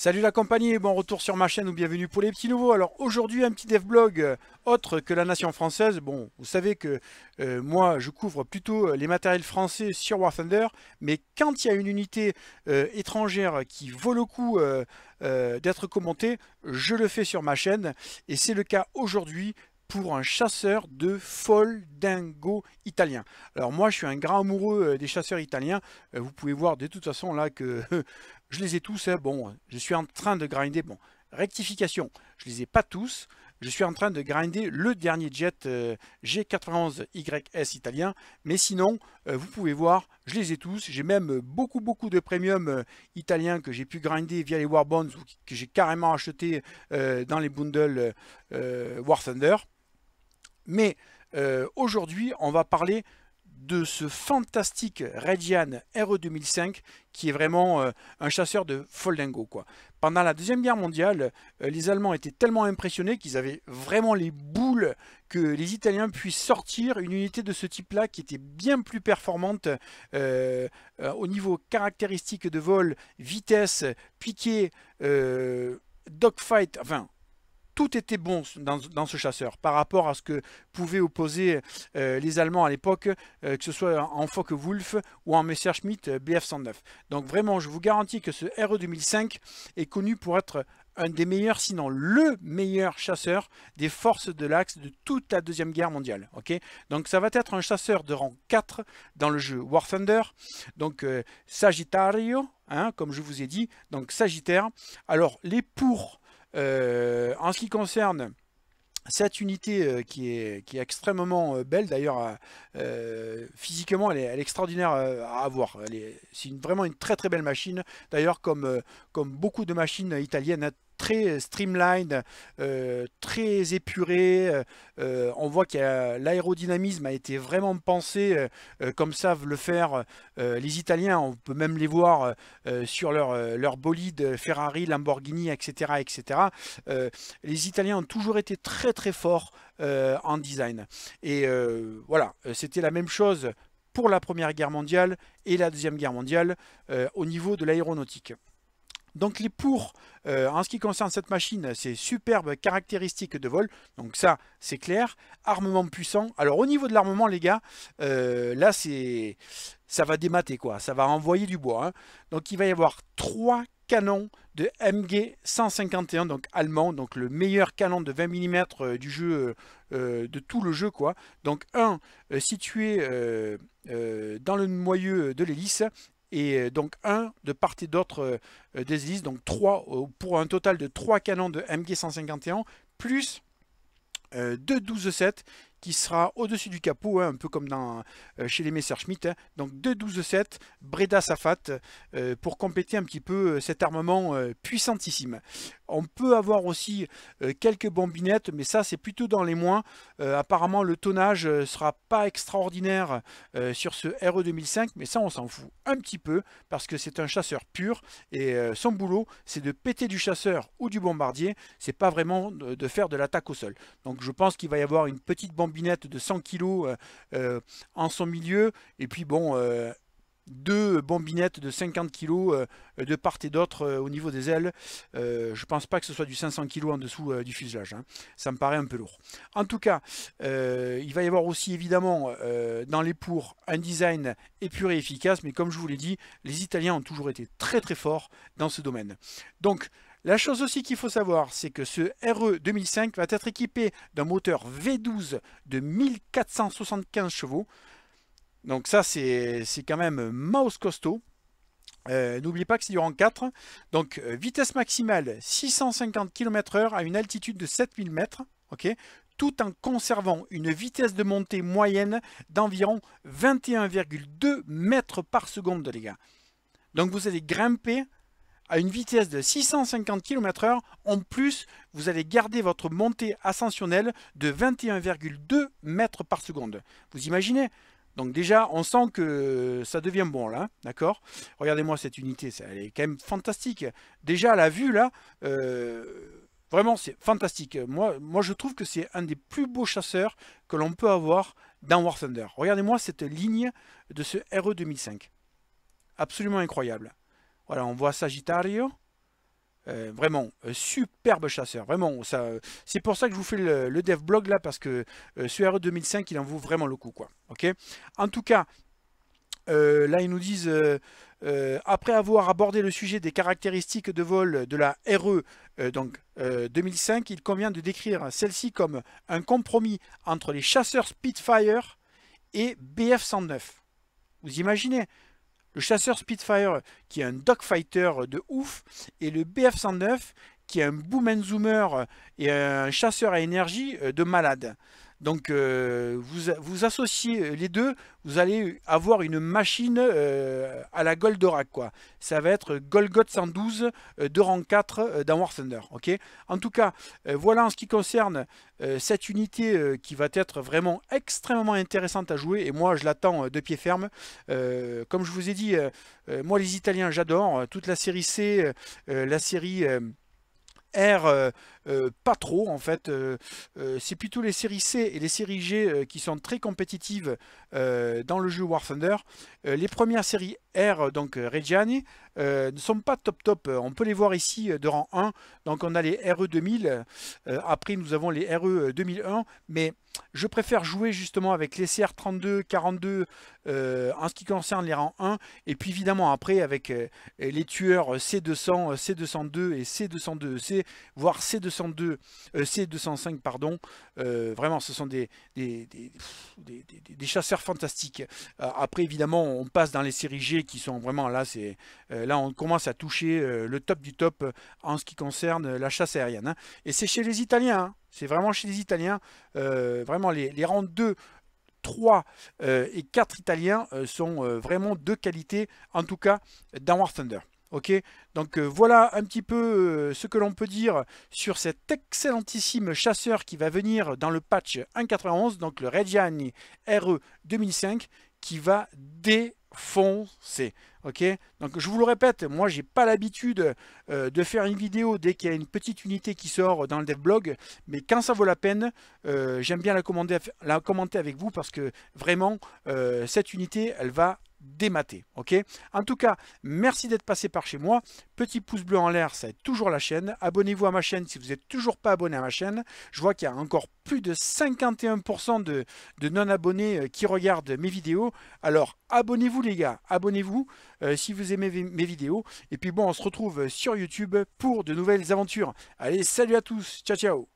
Salut la compagnie, bon retour sur ma chaîne ou bienvenue pour les petits nouveaux. Alors aujourd'hui un petit dev blog euh, autre que la nation française. Bon, vous savez que euh, moi je couvre plutôt euh, les matériels français sur War Thunder, mais quand il y a une unité étrangère qui vaut le coup d'être commentée, je le fais sur ma chaîne et c'est le cas aujourd'hui pour un chasseur de Dingo italien. Alors moi je suis un grand amoureux des chasseurs italiens, vous pouvez voir de toute façon là que je les ai tous, hein. bon, je suis en train de grinder, bon, rectification, je les ai pas tous, je suis en train de grinder le dernier jet euh, G91YS italien, mais sinon, euh, vous pouvez voir, je les ai tous, j'ai même beaucoup beaucoup de premium euh, italiens que j'ai pu grinder via les Warbones ou que j'ai carrément acheté dans les bundles War Thunder. Mais aujourd'hui, on va parler de ce fantastique Regian RE 2005 qui est vraiment euh, un chasseur de foldingo Quoi. Pendant la Deuxième Guerre mondiale, euh, les Allemands étaient tellement impressionnés qu'ils avaient vraiment les boules que les Italiens puissent sortir une unité de ce type-là qui était bien plus performante euh, au niveau caractéristique de vol, vitesse, piqué, dogfight, enfin tout était bon dans, ce chasseur par rapport à ce que pouvaient opposer euh, les Allemands à l'époque, euh, que ce soit en Focke-Wulf ou en Messerschmitt euh, BF-109. Donc vraiment, je vous garantis que ce RE 2005 est connu pour être un des meilleurs, sinon le meilleur chasseur des forces de l'Axe de toute la Deuxième Guerre mondiale. donc ça va être un chasseur de rang 4 dans le jeu War Thunder, donc Sagittario, hein, comme je vous ai dit, donc Sagittaire. Alors les pour euh, en ce qui concerne cette unité euh, qui, est, est extrêmement euh, belle, d'ailleurs physiquement elle est, extraordinaire à avoir, c'est vraiment une très très belle machine, d'ailleurs comme, comme beaucoup de machines italiennes très euh, streamlined, euh, très épuré. Euh, on voit que l'aérodynamisme a été vraiment pensé comme savent le faire les Italiens. On peut même les voir sur leur, leur bolide Ferrari, Lamborghini, etc. etc. les Italiens ont toujours été très très forts en design. Et voilà, c'était la même chose pour la Première Guerre mondiale et la Deuxième Guerre mondiale au niveau de l'aéronautique. Donc les pour, euh, en ce qui concerne cette machine, c'est superbe caractéristiques de vol. Donc ça, c'est clair. Armement puissant. Alors au niveau de l'armement, les gars, euh, là, c'est ça va démater, quoi. Ça va envoyer du bois. Hein. Donc il va y avoir trois canons de MG 151, donc allemand, donc le meilleur canon de 20 mm euh, du jeu, de tout le jeu quoi. Donc un situé dans le noyau de l'hélice et euh, donc un de part et d'autre euh, des hélices, donc 3 euh, pour un total de trois canons de MG 151, plus euh, deux 12-7 qui sera au-dessus du capot, hein, un peu comme dans, euh, chez les Messerschmitt. Hein. Donc 2-12-7, Breda Safat, euh, pour compléter un petit peu euh, cet armement puissantissime. On peut avoir aussi quelques bombinettes, mais ça c'est plutôt dans les moins. apparemment le tonnage ne sera pas extraordinaire sur ce RE 2005, mais ça on s'en fout un petit peu, parce que c'est un chasseur pur, et son boulot c'est de péter du chasseur ou du bombardier, c'est pas vraiment de, faire de l'attaque au sol. Donc je pense qu'il va y avoir une petite bombinette de 100 kg euh, euh, en son milieu. Et puis bon, euh, deux bombinettes de 50 kg de part et d'autre au niveau des ailes. je pense pas que ce soit du 500 kg en dessous du fuselage. Hein. Ça me paraît un peu lourd. En tout cas, il va y avoir aussi évidemment dans les pour un design épuré et efficace. Mais comme je vous l'ai dit, les Italiens ont toujours été très très forts dans ce domaine. Donc la chose aussi qu'il faut savoir, c'est que ce RE 2005 va être équipé d'un moteur V12 de 1475 chevaux. Donc ça, c'est quand même mouse costaud. Euh, n'oubliez pas que c'est du rang 4. Donc euh, vitesse maximale 650 km/h à une altitude de 7000 m ok tout en conservant une vitesse de montée moyenne d'environ 21,2 mètres par seconde, les gars. Donc vous allez grimper à une vitesse de 650 km h En plus, vous allez garder votre montée ascensionnelle de 21,2 mètres par seconde. Vous imaginez donc déjà, on sent que ça devient bon là, hein, d'accord Regardez-moi cette unité, elle est quand même fantastique. Déjà, la vue là, euh, vraiment c'est fantastique. Moi, moi, je trouve que c'est un des plus beaux chasseurs que l'on peut avoir dans War Thunder. Regardez-moi cette ligne de ce RE 2005. Absolument incroyable. Voilà, on voit Sagittario. Euh, vraiment, superbe chasseur. Vraiment, ça, c'est pour ça que je vous fais le, le dev blog là, parce que euh, ce RE 2005, il en vaut vraiment le coup. quoi. Ok. en tout cas, euh, là, ils nous disent, après avoir abordé le sujet des caractéristiques de vol de la RE donc, 2005, il convient de décrire celle-ci comme un compromis entre les chasseurs Spitfire et BF-109. Vous imaginez le chasseur Spitfire qui est un dogfighter de ouf, et le BF-109 qui est un boom and zoomer et un chasseur à énergie euh, de malade. Donc euh, vous, vous associez euh, les deux, vous allez avoir une machine à la Goldorak. Quoi. Ça va être golgot 112 de rang 4 dans War Thunder. en tout cas, voilà en ce qui concerne cette unité qui va être vraiment extrêmement intéressante à jouer. Et moi, je l'attends de pied ferme. comme je vous ai dit, moi les Italiens, j'adore. toute la série C, la série... R, euh, euh, pas trop en fait. Euh, c'est plutôt les séries C et les séries G qui sont très compétitives dans le jeu War Thunder. les premières séries R, donc Reggiani, euh, ne sont pas top top. On peut les voir ici euh, de rang 1. Donc on a les RE 2000. Euh, après nous avons les RE 2001. Mais je préfère jouer justement avec les CR32, 42 en ce qui concerne les rangs 1. Et puis évidemment après avec les tueurs C200, C202 et C202C, e voire C202, C205 pardon. vraiment ce sont des, des, chasseurs fantastiques. après évidemment on passe dans les séries G qui sont vraiment là c'est là, on commence à toucher euh, le top du top euh, en ce qui concerne euh, la chasse aérienne. Hein. Et c'est chez les Italiens. Hein. C'est vraiment chez les Italiens. vraiment, les, rangs 2 3 et 4 Italiens sont vraiment de qualité, en tout cas dans War Thunder. Ok, donc voilà un petit peu ce que l'on peut dire sur cet excellentissime chasseur qui va venir dans le patch 1.91, donc le Reggiani RE 2005, qui va défoncer. Ok Donc je vous le répète, moi j'ai pas l'habitude euh, de faire une vidéo dès qu'il y a une petite unité qui sort dans le Blog, mais quand ça vaut la peine, euh, j'aime bien la, la commenter avec vous parce que vraiment euh, cette unité elle va dématé. Ok en tout cas, merci d'être passé par chez moi. Petit pouce bleu en l'air, ça aide toujours la chaîne. Abonnez-vous à ma chaîne si vous n'êtes toujours pas abonné à ma chaîne. Je vois qu'il y a encore plus de 51% de, de non-abonnés euh, qui regardent mes vidéos. Alors, abonnez-vous les gars, abonnez-vous euh, si vous aimez mes vidéos. Et puis bon, on se retrouve euh, sur YouTube pour de nouvelles aventures. Allez, salut à tous, ciao ciao